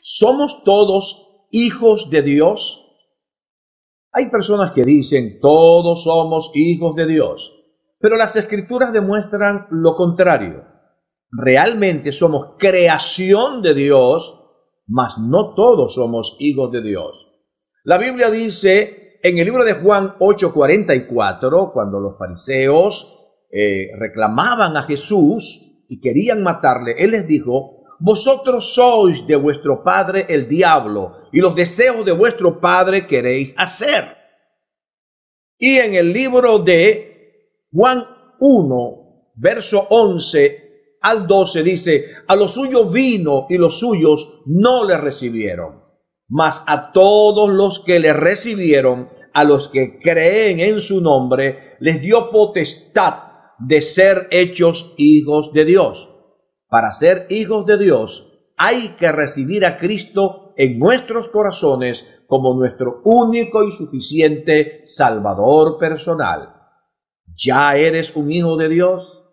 ¿Somos todos hijos de Dios? Hay personas que dicen, todos somos hijos de Dios, pero las escrituras demuestran lo contrario. Realmente somos creación de Dios, mas no todos somos hijos de Dios. La Biblia dice en el libro de Juan 8:44, cuando los fariseos eh, reclamaban a Jesús y querían matarle, Él les dijo, vosotros sois de vuestro padre el diablo y los deseos de vuestro padre queréis hacer. Y en el libro de Juan 1, verso 11 al 12 dice, a los suyos vino y los suyos no le recibieron, mas a todos los que le recibieron, a los que creen en su nombre, les dio potestad de ser hechos hijos de Dios para ser hijos de Dios hay que recibir a Cristo en nuestros corazones como nuestro único y suficiente Salvador personal. ¿Ya eres un hijo de Dios?